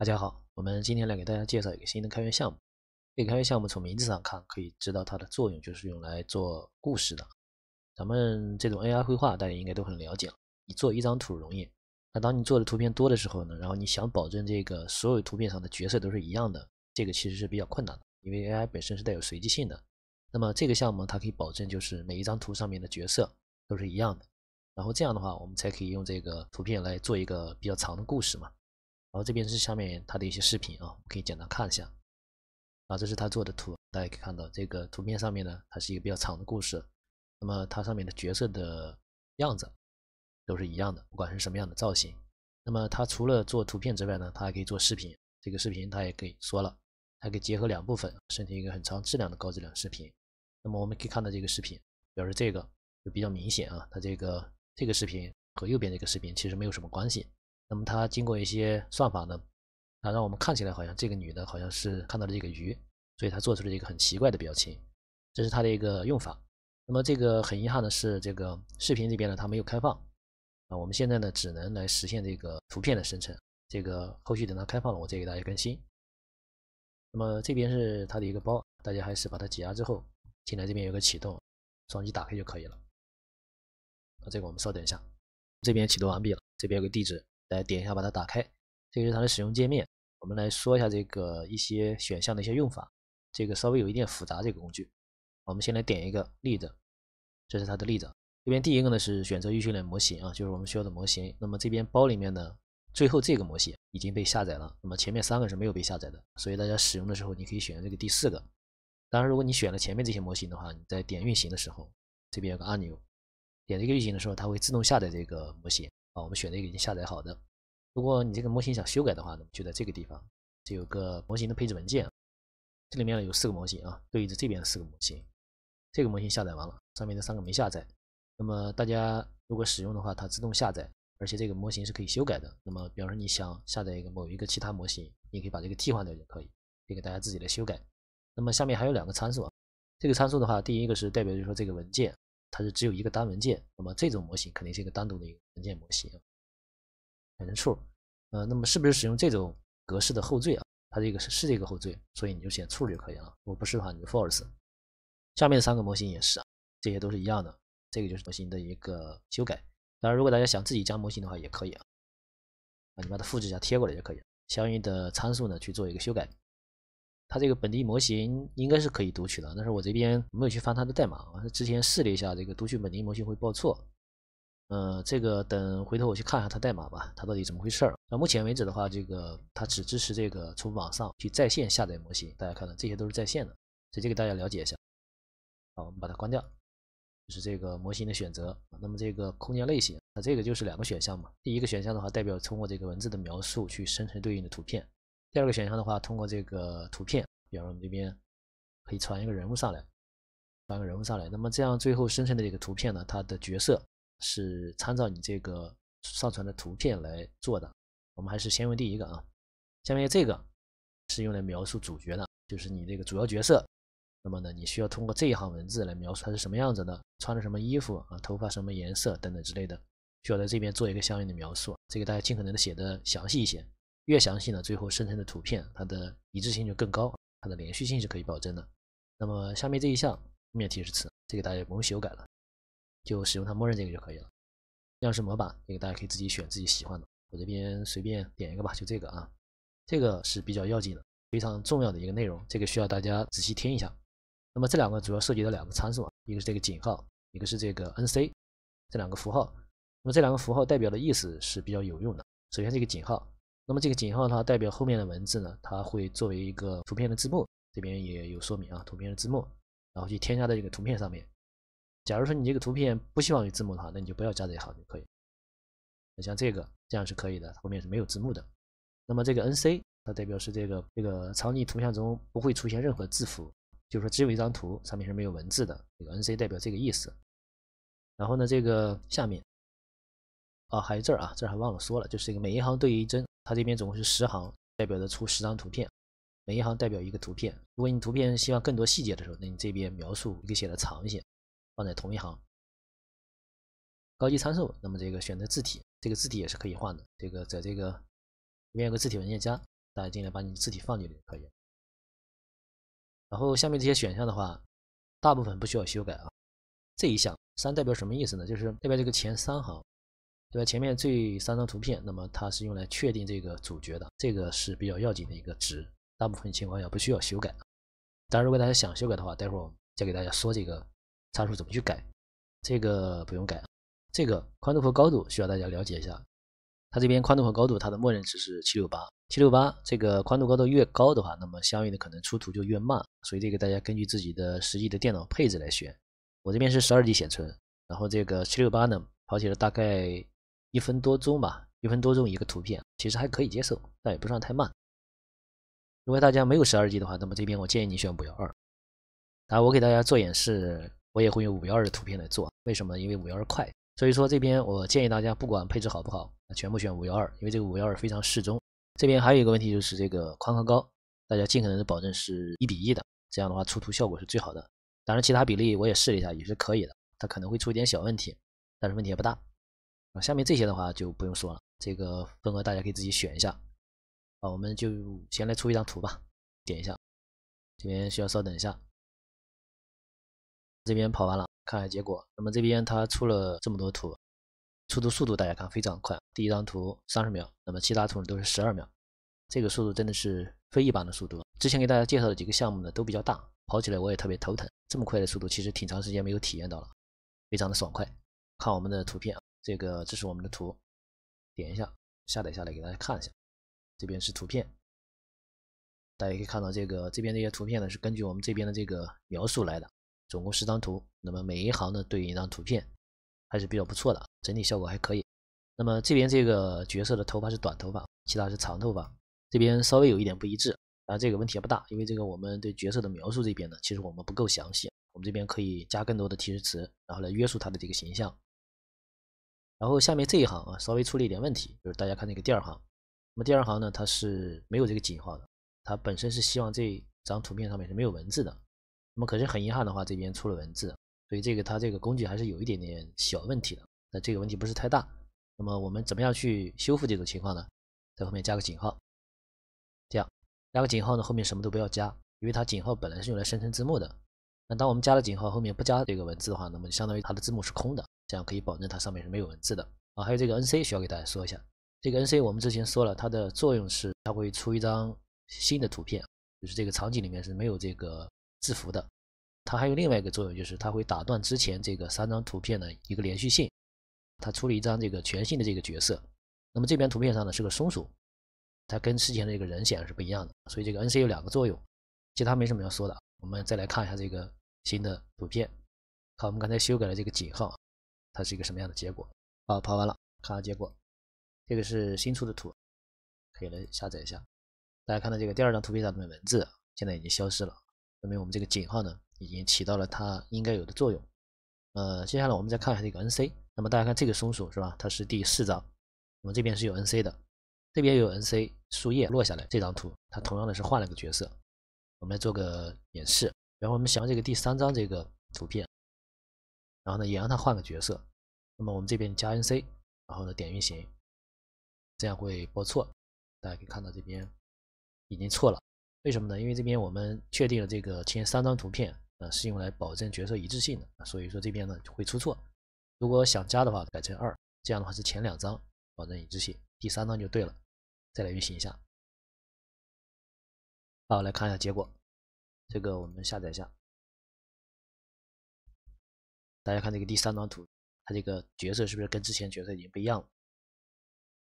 大家好，我们今天来给大家介绍一个新的开源项目。这个开源项目从名字上看可以知道它的作用，就是用来做故事的。咱们这种 AI 绘画，大家应该都很了解了。你做一张图容易，那当你做的图片多的时候呢？然后你想保证这个所有图片上的角色都是一样的，这个其实是比较困难的，因为 AI 本身是带有随机性的。那么这个项目它可以保证，就是每一张图上面的角色都是一样的。然后这样的话，我们才可以用这个图片来做一个比较长的故事嘛。然后这边是下面他的一些视频啊，可以简单看一下。啊，这是他做的图，大家可以看到这个图片上面呢，它是一个比较长的故事。那么它上面的角色的样子都是一样的，不管是什么样的造型。那么它除了做图片之外呢，它还可以做视频。这个视频它也可以说了，它可以结合两部分，生成一个很长、质量的高质量视频。那么我们可以看到这个视频，表示这个就比较明显啊，它这个这个视频和右边这个视频其实没有什么关系。那么它经过一些算法呢，啊，让我们看起来好像这个女的好像是看到了这个鱼，所以她做出了一个很奇怪的表情。这是它的一个用法。那么这个很遗憾的是，这个视频这边呢它没有开放，啊，我们现在呢只能来实现这个图片的生成。这个后续等它开放了，我再给大家更新。那么这边是它的一个包，大家还是把它解压之后进来，这边有个启动，双击打开就可以了。啊，这个我们稍等一下，这边启动完毕了，这边有个地址。来点一下把它打开，这个是它的使用界面。我们来说一下这个一些选项的一些用法，这个稍微有一点复杂这个工具。我们先来点一个例子，这是它的例子。这边第一个呢是选择预训练模型啊，就是我们需要的模型。那么这边包里面呢，最后这个模型已经被下载了，那么前面三个是没有被下载的。所以大家使用的时候，你可以选择这个第四个。当然，如果你选了前面这些模型的话，你在点运行的时候，这边有个按钮，点这个运行的时候，它会自动下载这个模型。啊，我们选的一个已经下载好的。如果你这个模型想修改的话呢，就在这个地方，这有个模型的配置文件，这里面呢有四个模型啊，对应着这边的四个模型。这个模型下载完了，上面的三个没下载。那么大家如果使用的话，它自动下载，而且这个模型是可以修改的。那么，比方说你想下载一个某一个其他模型，你可以把这个替换掉就可以，这个大家自己来修改。那么下面还有两个参数，这个参数的话，第一个是代表就是说这个文件。它是只有一个单文件，那么这种模型肯定是一个单独的一个文件模型。改成处，呃，那么是不是使用这种格式的后缀啊？它这个是是这个后缀，所以你就写处就可以了。如果不是的话，你就 force。下面三个模型也是，这些都是一样的。这个就是模型的一个修改。当然，如果大家想自己加模型的话，也可以啊。啊，你把它复制一下贴过来就可以，相应的参数呢去做一个修改。它这个本地模型应该是可以读取的，但是我这边没有去翻它的代码。之前试了一下，这个读取本地模型会报错。嗯，这个等回头我去看一下它代码吧，它到底怎么回事儿？那目前为止的话，这个它只支持这个从网上去在线下载模型。大家看到这些都是在线的，所以这个大家了解一下。好，我们把它关掉，就是这个模型的选择。那么这个空间类型，那这个就是两个选项嘛？第一个选项的话，代表通过这个文字的描述去生成对应的图片。第二个选项的话，通过这个图片，比如我们这边可以传一个人物上来，传个人物上来。那么这样最后生成的这个图片呢，它的角色是参照你这个上传的图片来做的。我们还是先问第一个啊，下面这个是用来描述主角的，就是你这个主要角色。那么呢，你需要通过这一行文字来描述他是什么样子的，穿着什么衣服啊，头发什么颜色等等之类的，需要在这边做一个相应的描述。这个大家尽可能的写的详细一些。越详细呢，最后生成的图片它的一致性就更高，它的连续性是可以保证的。那么下面这一项面提示词，这个大家不用修改了，就使用它默认这个就可以了。样式模板这个大家可以自己选自己喜欢的，我这边随便点一个吧，就这个啊，这个是比较要紧的，非常重要的一个内容，这个需要大家仔细听一下。那么这两个主要涉及到两个参数啊，一个是这个井号，一个是这个 NC，这两个符号。那么这两个符号代表的意思是比较有用的。首先这个井号。那么这个井号它代表后面的文字呢？它会作为一个图片的字幕，这边也有说明啊，图片的字幕，然后去添加在这个图片上面。假如说你这个图片不希望有字幕的话，那你就不要加这行就可以。像这个这样是可以的，后面是没有字幕的。那么这个 NC 它代表是这个这个场景图像中不会出现任何字符，就是说只有一张图上面是没有文字的，这个 NC 代表这个意思。然后呢，这个下面。啊，还有这儿啊，这儿还忘了说了，就是一个每一行对应一帧，它这边总共是十行，代表着出十张图片，每一行代表一个图片。如果你图片希望更多细节的时候，那你这边描述可以写的长一些，放在同一行。高级参数，那么这个选择字体，这个字体也是可以换的，这个在这个里面有个字体文件夹，大家进来把你的字体放进去就可以。然后下面这些选项的话，大部分不需要修改啊。这一项三代表什么意思呢？就是代表这个前三行。对吧？前面这三张图片，那么它是用来确定这个主角的，这个是比较要紧的一个值，大部分情况下不需要修改。当然，如果大家想修改的话，待会儿我再给大家说这个参数怎么去改。这个不用改，这个宽度和高度需要大家了解一下。它这边宽度和高度，它的默认值是七六八七六八。这个宽度高度越高的话，那么相应的可能出图就越慢，所以这个大家根据自己的实际的电脑配置来选。我这边是十二 G 显存，然后这个七六八呢，跑起来大概。一分多钟吧，一分多钟一个图片，其实还可以接受，但也不算太慢。如果大家没有十二 G 的话，那么这边我建议你选五幺二。啊，我给大家做演示，我也会用五幺二的图片来做。为什么？因为五幺二快。所以说这边我建议大家，不管配置好不好，全部选五幺二，因为这个五幺二非常适中。这边还有一个问题就是这个宽和高，大家尽可能的保证是一比一的，这样的话出图效果是最好的。当然，其他比例我也试了一下，也是可以的，它可能会出一点小问题，但是问题也不大。啊，下面这些的话就不用说了，这个份额大家可以自己选一下。啊，我们就先来出一张图吧，点一下，这边需要稍等一下，这边跑完了，看看结果。那么这边它出了这么多图，出图速度大家看非常快，第一张图三十秒，那么其他图呢都是十二秒，这个速度真的是非一般的速度。之前给大家介绍的几个项目呢都比较大，跑起来我也特别头疼，这么快的速度其实挺长时间没有体验到了，非常的爽快。看我们的图片。这个这是我们的图，点一下下载下来给大家看一下。这边是图片，大家可以看到这个这边这些图片呢是根据我们这边的这个描述来的，总共十张图。那么每一行呢对应一张图片，还是比较不错的，整体效果还可以。那么这边这个角色的头发是短头发，其他是长头发，这边稍微有一点不一致。啊，这个问题也不大，因为这个我们对角色的描述这边呢，其实我们不够详细，我们这边可以加更多的提示词，然后来约束它的这个形象。然后下面这一行啊，稍微出了一点问题，就是大家看这个第二行，那么第二行呢，它是没有这个井号的，它本身是希望这张图片上面是没有文字的，那么可是很遗憾的话，这边出了文字，所以这个它这个工具还是有一点点小问题的。那这个问题不是太大，那么我们怎么样去修复这种情况呢？在后面加个井号，这样加个井号呢，后面什么都不要加，因为它井号本来是用来生成字幕的，那当我们加了井号，后面不加这个文字的话，那么就相当于它的字幕是空的。这样可以保证它上面是没有文字的啊。还有这个 N C 需要给大家说一下，这个 N C 我们之前说了，它的作用是它会出一张新的图片，就是这个场景里面是没有这个字符的。它还有另外一个作用，就是它会打断之前这个三张图片的一个连续性。它出了一张这个全新的这个角色。那么这边图片上呢是个松鼠，它跟之前的这个人显然是不一样的。所以这个 N C 有两个作用，其他没什么要说的。我们再来看一下这个新的图片，看我们刚才修改了这个井号。它是一个什么样的结果？啊，跑完了，看下结果。这个是新出的图，可以来下载一下。大家看到这个第二张图片上面文字现在已经消失了，说明我们这个井号呢已经起到了它应该有的作用。呃，接下来我们再看一下这个 NC。那么大家看这个松鼠是吧？它是第四张，我们这边是有 NC 的，这边有 NC，树叶落下来这张图，它同样的是换了个角色。我们来做个演示，然后我们想这个第三张这个图片。然后呢，也让他换个角色。那么我们这边加 NC，然后呢点运行，这样会报错。大家可以看到这边已经错了，为什么呢？因为这边我们确定了这个前三张图片，呃是用来保证角色一致性的，所以说这边呢会出错。如果想加的话，改成二，这样的话是前两张保证一致性，第三张就对了。再来运行一下。好，来看一下结果。这个我们下载一下。大家看这个第三张图，它这个角色是不是跟之前角色已经不一样了？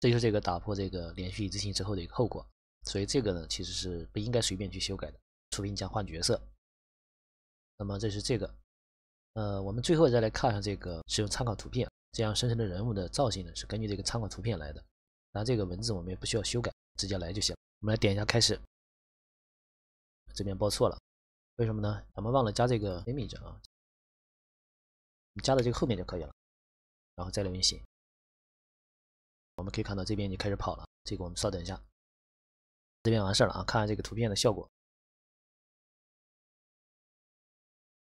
这就是这个打破这个连续一致性之后的一个后果。所以这个呢，其实是不应该随便去修改的，除非你想换角色。那么这是这个，呃，我们最后再来看一下这个使用参考图片这样生成的人物的造型呢，是根据这个参考图片来的。那这个文字我们也不需要修改，直接来就行。我们来点一下开始，这边报错了，为什么呢？咱们忘了加这个 image 啊。加到这个后面就可以了，然后再来运行。我们可以看到这边已经开始跑了。这个我们稍等一下，这边完事了啊！看这个图片的效果，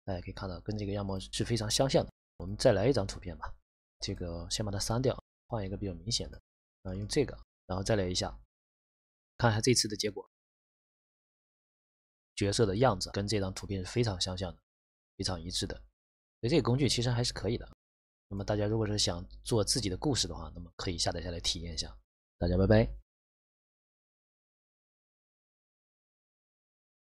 大家可以看到跟这个样貌是非常相像的。我们再来一张图片吧，这个先把它删掉，换一个比较明显的啊，用这个，然后再来一下，看一下这次的结果。角色的样子跟这张图片是非常相像的，非常一致的。所以这个工具其实还是可以的。那么大家如果是想做自己的故事的话，那么可以下载下来体验一下。大家拜拜。